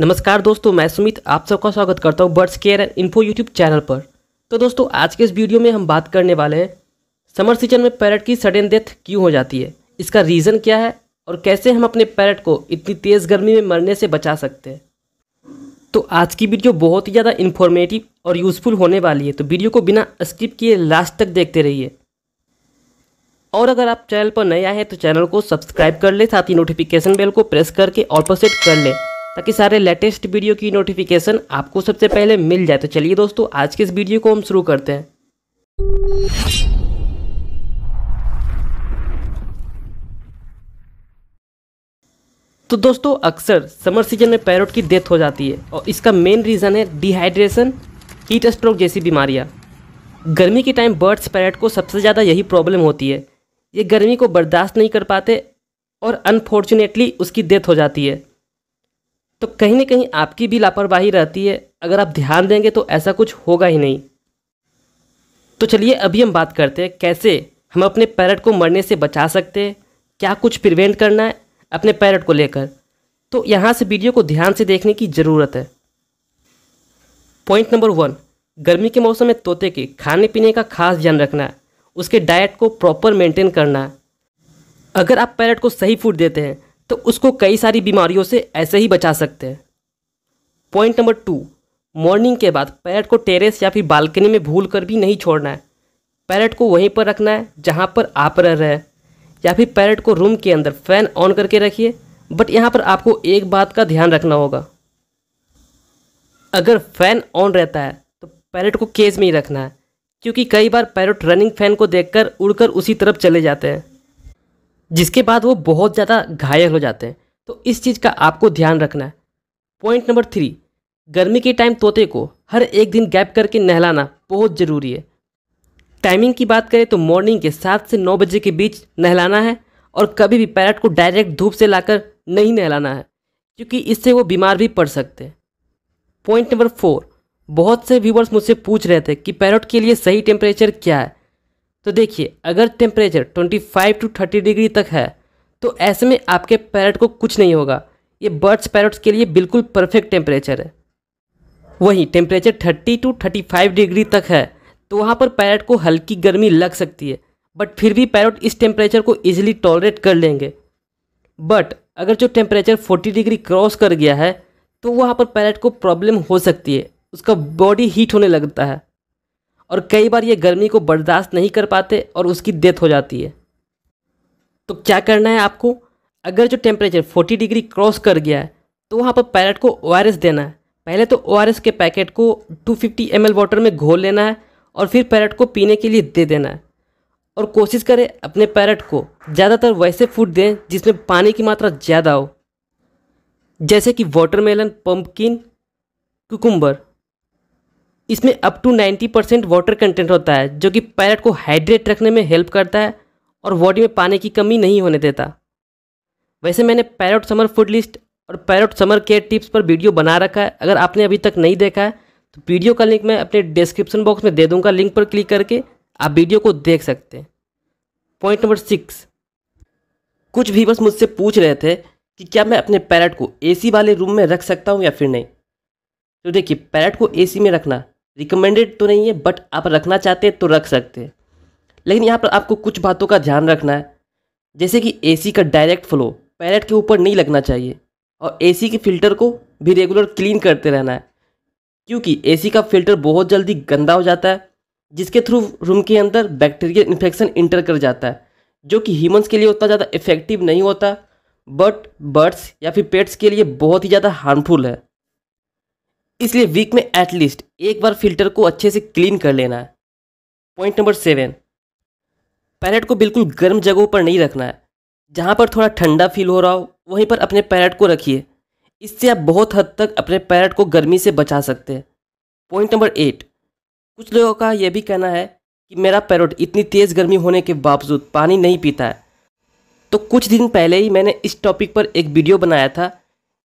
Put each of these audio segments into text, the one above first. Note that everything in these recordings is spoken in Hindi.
नमस्कार दोस्तों मैं सुमित आप सबका स्वागत करता हूँ birds care and info YouTube channel पर तो दोस्तों आज के इस वीडियो में हम बात करने वाले हैं समर सीजन में पैरट की सडन डेथ क्यों हो जाती है इसका रीज़न क्या है और कैसे हम अपने पैरट को इतनी तेज़ गर्मी में मरने से बचा सकते हैं तो आज की वीडियो बहुत ही ज़्यादा इन्फॉर्मेटिव और यूज़फुल होने वाली है तो वीडियो को बिना स्किप किए लास्ट तक देखते रहिए और अगर आप चैनल पर नए आए हैं तो चैनल को सब्सक्राइब कर लें साथ ही नोटिफिकेशन बेल को प्रेस करके और पर सेट कर लें ताकि सारे लेटेस्ट वीडियो की नोटिफिकेशन आपको सबसे पहले मिल जाए तो चलिए दोस्तों आज के इस वीडियो को हम शुरू करते हैं तो दोस्तों अक्सर समर सीजन में पैरोट की डेथ हो जाती है और इसका मेन रीज़न है डिहाइड्रेशन हीट स्ट्रोक जैसी बीमारियाँ गर्मी के टाइम बर्ड्स पैरेट को सबसे ज़्यादा यही प्रॉब्लम होती है ये गर्मी को बर्दाश्त नहीं कर पाते और अनफॉर्चुनेटली उसकी डेथ हो जाती है तो कहीं ना कहीं आपकी भी लापरवाही रहती है अगर आप ध्यान देंगे तो ऐसा कुछ होगा ही नहीं तो चलिए अभी हम बात करते हैं कैसे हम अपने पैरट को मरने से बचा सकते हैं क्या कुछ प्रिवेंट करना है अपने पैरट को लेकर तो यहाँ से वीडियो को ध्यान से देखने की ज़रूरत है पॉइंट नंबर वन गर्मी के मौसम में तोते के खाने पीने का खास ध्यान रखना उसके डाइट को प्रॉपर मेंटेन करना अगर आप पैरट को सही फूड देते हैं तो उसको कई सारी बीमारियों से ऐसे ही बचा सकते हैं पॉइंट नंबर टू मॉर्निंग के बाद पैरट को टेरेस या फिर बालकनी में भूल कर भी नहीं छोड़ना है पैरेट को वहीं पर रखना है जहाँ पर आप रह रहे हैं या फिर पैरेट को रूम के अंदर फ़ैन ऑन करके रखिए बट यहाँ पर आपको एक बात का ध्यान रखना होगा अगर फ़ैन ऑन रहता है तो पैरेट को केज में ही रखना है क्योंकि कई बार पैरेट रनिंग फ़ैन को देखकर उड़कर उसी तरफ चले जाते हैं जिसके बाद वो बहुत ज़्यादा घायल हो जाते हैं तो इस चीज़ का आपको ध्यान रखना है पॉइंट नंबर थ्री गर्मी के टाइम तोते को हर एक दिन गैप करके नहलाना बहुत ज़रूरी है टाइमिंग की बात करें तो मॉर्निंग के सात से नौ बजे के बीच नहलाना है और कभी भी पैरट को डायरेक्ट धूप से लाकर नहीं नहलाना है क्योंकि इससे वो बीमार भी पड़ सकते हैं पॉइंट नंबर फोर बहुत से व्यूवर्स मुझसे पूछ रहे थे कि पैरट के लिए सही टेम्परेचर क्या है तो देखिए अगर टेम्परेचर 25 टू 30 डिग्री तक है तो ऐसे में आपके पैरट को कुछ नहीं होगा ये बर्ड्स पैरट्स के लिए बिल्कुल परफेक्ट टेम्परेचर है वहीं टेम्परेचर 30 टू 35 डिग्री तक है तो वहाँ पर पैरट को हल्की गर्मी लग सकती है बट फिर भी पैरट इस टेम्परेचर को ईजिली टॉलरेट कर लेंगे बट अगर जो टेम्परेचर फोर्टी डिग्री क्रॉस कर गया है तो वहाँ पर पैरट को प्रॉब्लम हो सकती है उसका बॉडी हीट होने लगता है और कई बार ये गर्मी को बर्दाश्त नहीं कर पाते और उसकी डेथ हो जाती है तो क्या करना है आपको अगर जो टेम्परेचर 40 डिग्री क्रॉस कर गया है तो वहाँ पर पैरेट को ओ देना है पहले तो ओ के पैकेट को 250 फिफ्टी वाटर में घोल लेना है और फिर पैरेट को पीने के लिए दे देना है और कोशिश करें अपने पैरेट को ज़्यादातर वैसे फूड दें जिसमें पानी की मात्रा ज़्यादा हो जैसे कि वाटरमेलन पम्पकिन कुकुम्बर इसमें up to 90 percent water content होता है जो कि पैरट को हाइड्रेट रखने में हेल्प करता है और बॉडी में पानी की कमी नहीं होने देता वैसे मैंने पैरट समर फूड लिस्ट और पैरट समर केयर टिप्स पर वीडियो बना रखा है अगर आपने अभी तक नहीं देखा है तो वीडियो का लिंक मैं अपने डिस्क्रिप्शन बॉक्स में दे दूंगा लिंक पर क्लिक करके आप वीडियो को देख सकते हैं पॉइंट नंबर सिक्स कुछ भी बस मुझसे पूछ रहे थे कि क्या मैं अपने पैरट को एसी वाले रूम में रख सकता हूँ या फिर नहीं तो देखिए पैरट को एसी में रखना रिकमेंडेड तो नहीं है बट आप रखना चाहते हैं तो रख सकते हैं लेकिन यहाँ पर आपको कुछ बातों का ध्यान रखना है जैसे कि एसी का डायरेक्ट फ्लो पैरेट के ऊपर नहीं लगना चाहिए और एसी के फ़िल्टर को भी रेगुलर क्लीन करते रहना है क्योंकि एसी का फ़िल्टर बहुत जल्दी गंदा हो जाता है जिसके थ्रू रूम के अंदर बैक्टीरियल इन्फेक्शन इंटर कर जाता है जो कि ह्यूमंस के लिए उतना ज़्यादा इफेक्टिव नहीं होता बट बर्ड्स या फिर पेट्स के लिए बहुत ही ज़्यादा हार्मफुल है इसलिए वीक में एटलीस्ट एक बार फिल्टर को अच्छे से क्लीन कर लेना है पॉइंट नंबर सेवन पैरेट को बिल्कुल गर्म जगहों पर नहीं रखना है जहाँ पर थोड़ा ठंडा फील हो रहा हो वहीं पर अपने पैरेट को रखिए इससे आप बहुत हद तक अपने पैरेट को गर्मी से बचा सकते हैं पॉइंट नंबर एट कुछ लोगों का यह भी कहना है कि मेरा पैरेट इतनी तेज़ गर्मी होने के बावजूद पानी नहीं पीता है तो कुछ दिन पहले ही मैंने इस टॉपिक पर एक वीडियो बनाया था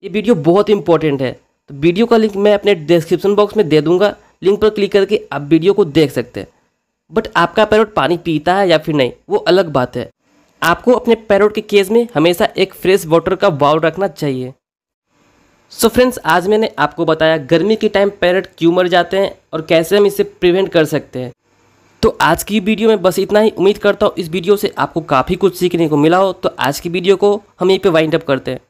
ये वीडियो बहुत इंपॉर्टेंट है तो वीडियो का लिंक मैं अपने डिस्क्रिप्शन बॉक्स में दे दूंगा लिंक पर क्लिक करके आप वीडियो को देख सकते हैं बट आपका पैरोट पानी पीता है या फिर नहीं वो अलग बात है आपको अपने पैरोट के केस में हमेशा एक फ्रेश वाटर का बाउल रखना चाहिए सो so फ्रेंड्स आज मैंने आपको बताया गर्मी के टाइम पैरट क्यों मर जाते हैं और कैसे हम इसे प्रिवेंट कर सकते हैं तो आज की वीडियो में बस इतना ही उम्मीद करता हूँ इस वीडियो से आपको काफ़ी कुछ सीखने को मिला हो तो आज की वीडियो को हम यहीं पे वाइंड अप करते हैं